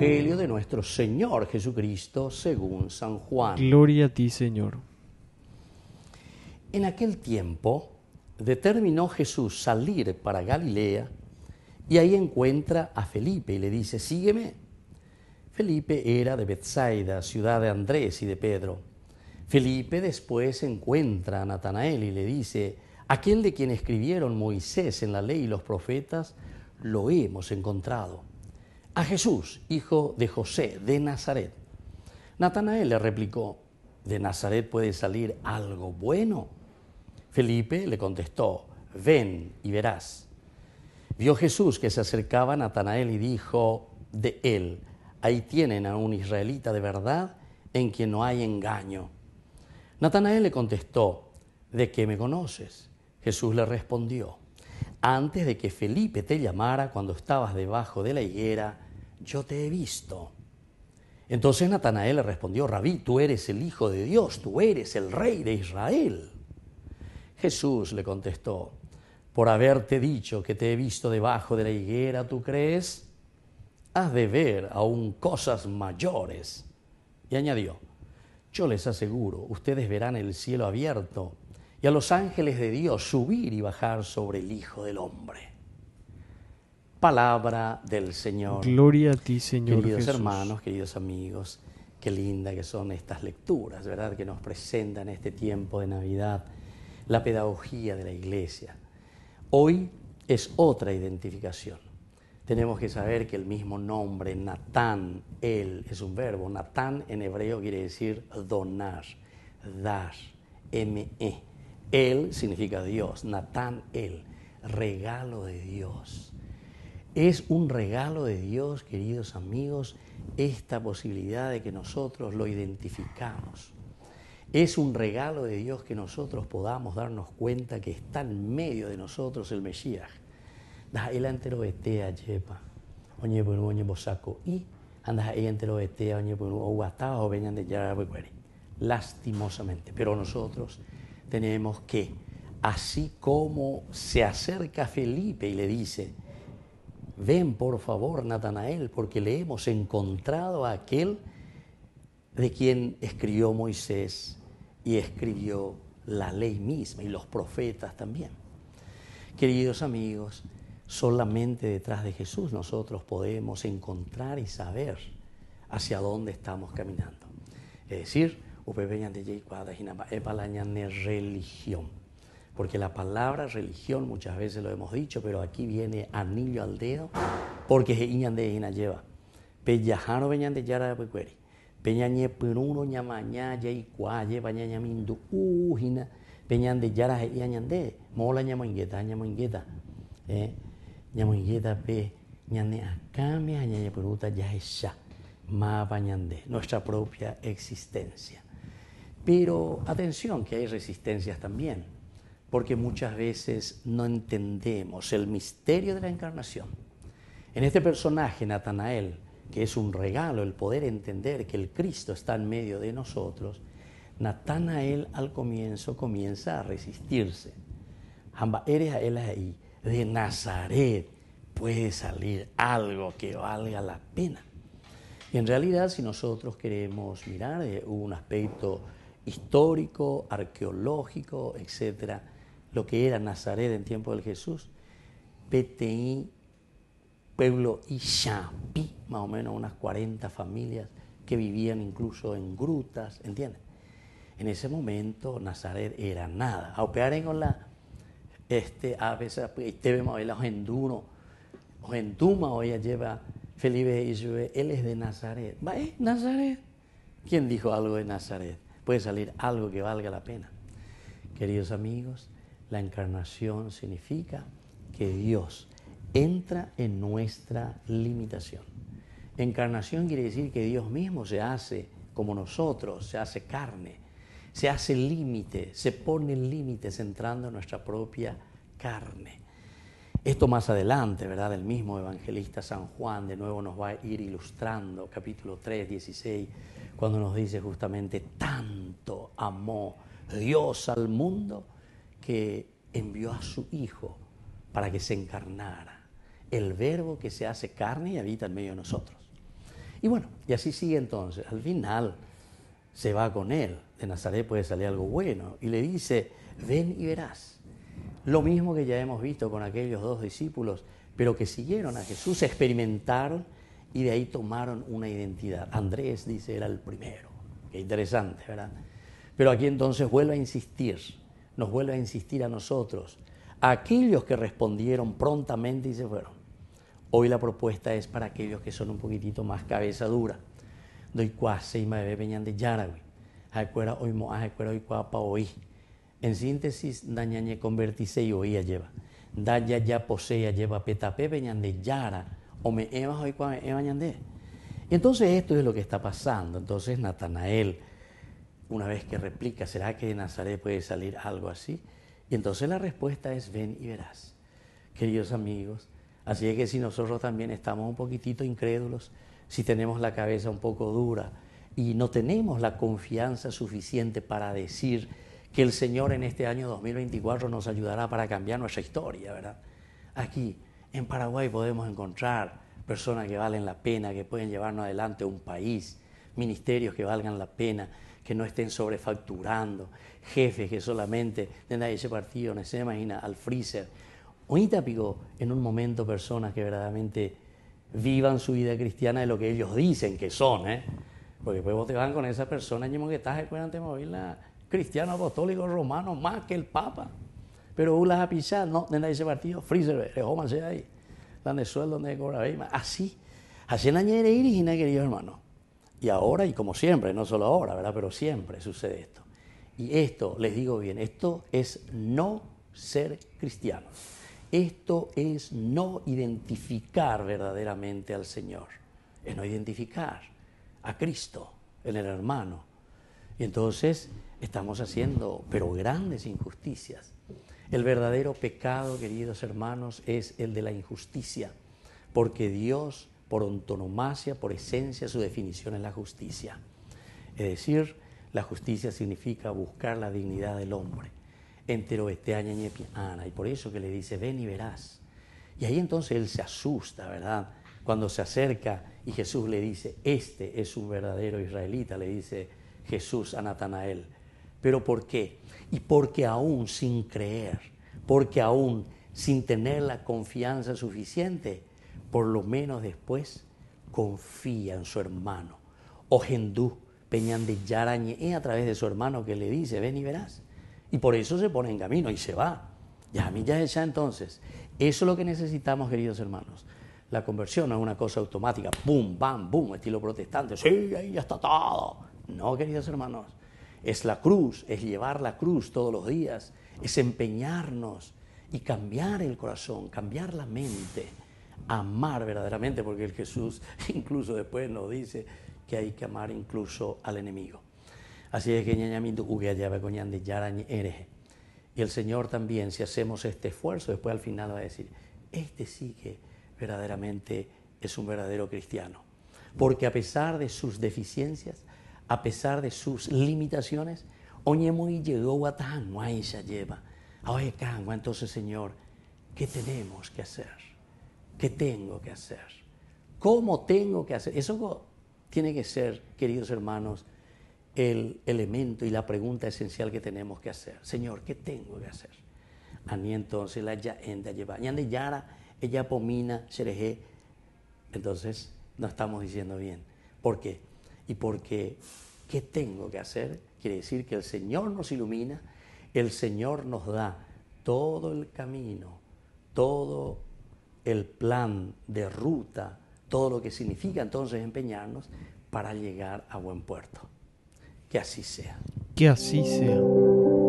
Evangelio de nuestro Señor Jesucristo según San Juan. Gloria a ti, Señor. En aquel tiempo determinó Jesús salir para Galilea y ahí encuentra a Felipe y le dice, sígueme. Felipe era de Bethsaida, ciudad de Andrés y de Pedro. Felipe después encuentra a Natanael y le dice, aquel de quien escribieron Moisés en la ley y los profetas, lo hemos encontrado a Jesús, hijo de José de Nazaret. Natanael le replicó, ¿de Nazaret puede salir algo bueno? Felipe le contestó, ven y verás. Vio Jesús que se acercaba a Natanael y dijo de él, ahí tienen a un israelita de verdad en quien no hay engaño. Natanael le contestó, ¿de qué me conoces? Jesús le respondió, antes de que Felipe te llamara cuando estabas debajo de la higuera, yo te he visto. Entonces Natanael le respondió, Rabí, tú eres el Hijo de Dios, tú eres el Rey de Israel. Jesús le contestó, por haberte dicho que te he visto debajo de la higuera, ¿tú crees? Has de ver aún cosas mayores. Y añadió, yo les aseguro, ustedes verán el cielo abierto y a los ángeles de Dios subir y bajar sobre el Hijo del Hombre palabra del Señor. Gloria a ti, Señor. Queridos hermanos, queridos amigos, qué linda que son estas lecturas, ¿verdad? Que nos presentan este tiempo de Navidad, la pedagogía de la iglesia. Hoy es otra identificación. Tenemos que saber que el mismo nombre, Natán, él, es un verbo. Natán en hebreo quiere decir donar, dar, M-E. Él significa Dios, Natán, él, regalo de Dios. Es un regalo de Dios, queridos amigos, esta posibilidad de que nosotros lo identificamos. Es un regalo de Dios que nosotros podamos darnos cuenta que está en medio de nosotros el Mesías. Da yepa. Oñe pues, y o Lastimosamente, pero nosotros tenemos que así como se acerca Felipe y le dice, ven por favor, Natanael, porque le hemos encontrado a aquel de quien escribió Moisés y escribió la ley misma y los profetas también. Queridos amigos, solamente detrás de Jesús nosotros podemos encontrar y saber hacia dónde estamos caminando. Es decir, religión porque la palabra religión muchas veces lo hemos dicho, pero aquí viene anillo al dedo, porque es de ina lleva. veñan de yara de pecueri. Peñañe peruno ñamaña yaikua lleva ñañamindu ujina. de yara y añande. Mola ñamoingueta, ñamoingueta. Eh. ñamoingueta pe ñane akame añaña peruta ya esha. Mapa ñande. Nuestra propia existencia. Pero atención que hay resistencias también porque muchas veces no entendemos el misterio de la encarnación. En este personaje, Natanael, que es un regalo el poder entender que el Cristo está en medio de nosotros, Natanael al comienzo comienza a resistirse. eres a él ahí, de Nazaret puede salir algo que valga la pena. Y en realidad, si nosotros queremos mirar eh, un aspecto histórico, arqueológico, etcétera, lo que era Nazaret en tiempo del Jesús, PTI, pueblo Ishapi, más o menos unas 40 familias que vivían incluso en grutas, ¿entiendes? En ese momento Nazaret era nada. Aunque con la este, a veces pues, vemos ver los enduros, los lleva Felipe y él es de Nazaret. ¿Va, ¿eh? Nazaret? ¿Quién dijo algo de Nazaret? Puede salir algo que valga la pena. Queridos amigos, la encarnación significa que Dios entra en nuestra limitación. Encarnación quiere decir que Dios mismo se hace como nosotros, se hace carne, se hace límite, se pone límites entrando en nuestra propia carne. Esto más adelante, ¿verdad? El mismo evangelista San Juan de nuevo nos va a ir ilustrando, capítulo 3, 16, cuando nos dice justamente, tanto amó Dios al mundo que envió a su Hijo para que se encarnara, el verbo que se hace carne y habita en medio de nosotros. Y bueno, y así sigue entonces. Al final se va con él. De Nazaret puede salir algo bueno. Y le dice, ven y verás. Lo mismo que ya hemos visto con aquellos dos discípulos, pero que siguieron a Jesús, experimentaron y de ahí tomaron una identidad. Andrés dice, era el primero. Qué interesante, ¿verdad? Pero aquí entonces vuelve a insistir nos vuelve a insistir a nosotros, a aquellos que respondieron prontamente y se fueron. Hoy la propuesta es para aquellos que son un poquitito más cabeza dura. Doy cuase y me peñan de Yarawi. hoy moa, En síntesis, dañañe convertirse y oía lleva. Daya ya posea lleva petape peñan de Yara. O me evas hoy cuame evañan de. Y entonces esto es lo que está pasando. Entonces Natanael una vez que replica, ¿será que de Nazaret puede salir algo así? Y entonces la respuesta es ven y verás, queridos amigos. Así es que si nosotros también estamos un poquitito incrédulos, si tenemos la cabeza un poco dura y no tenemos la confianza suficiente para decir que el Señor en este año 2024 nos ayudará para cambiar nuestra historia, ¿verdad? Aquí, en Paraguay podemos encontrar personas que valen la pena, que pueden llevarnos adelante un país, ministerios que valgan la pena, que no estén sobrefacturando, jefes que solamente den ese partido, no se imagina, al freezer. te picó en un momento personas que verdaderamente vivan su vida cristiana de lo que ellos dicen que son, ¿eh? Porque después vos te van con esa personas, y que estás esperando pues, cristiano apostólico romano más que el Papa. Pero vos las pisar, no, den ese partido, freezer, rejómanse ahí. de sueldo, donde cobra, así. así Hacen añadir, querido hermano. Y ahora, y como siempre, no solo ahora, ¿verdad? Pero siempre sucede esto. Y esto, les digo bien, esto es no ser cristiano. Esto es no identificar verdaderamente al Señor. Es no identificar a Cristo en el hermano. Y entonces estamos haciendo, pero grandes injusticias. El verdadero pecado, queridos hermanos, es el de la injusticia, porque Dios por antonomasia, por esencia, su definición es la justicia. Es decir, la justicia significa buscar la dignidad del hombre. Entero este año ana, y por eso que le dice, ven y verás. Y ahí entonces él se asusta, ¿verdad? Cuando se acerca y Jesús le dice, este es un verdadero israelita, le dice Jesús a Natanael. ¿Pero por qué? Y porque aún sin creer, porque aún sin tener la confianza suficiente, por lo menos después confía en su hermano. Ogendú Peñan de Yarañe, a través de su hermano que le dice, ven y verás. Y por eso se pone en camino y se va. Ya a mí ya es entonces. Eso es lo que necesitamos, queridos hermanos. La conversión no es una cosa automática, boom, bam, boom, estilo protestante, sí, ahí ya está todo. No, queridos hermanos, es la cruz, es llevar la cruz todos los días, es empeñarnos y cambiar el corazón, cambiar la mente amar verdaderamente, porque el Jesús incluso después nos dice que hay que amar incluso al enemigo. Así es que Y el Señor también, si hacemos este esfuerzo, después al final va a decir, este sí que verdaderamente es un verdadero cristiano. Porque a pesar de sus deficiencias, a pesar de sus limitaciones, y llegó a tan, lleva. Ah, entonces Señor, ¿qué tenemos que hacer? ¿Qué tengo que hacer? ¿Cómo tengo que hacer? Eso tiene que ser, queridos hermanos, el elemento y la pregunta esencial que tenemos que hacer. Señor, ¿qué tengo que hacer? entonces la lleva. ella Entonces, no estamos diciendo bien. ¿Por qué? Y porque, ¿qué tengo que hacer? Quiere decir que el Señor nos ilumina, el Señor nos da todo el camino, todo el el plan de ruta, todo lo que significa entonces empeñarnos para llegar a buen puerto. Que así sea. Que así sea.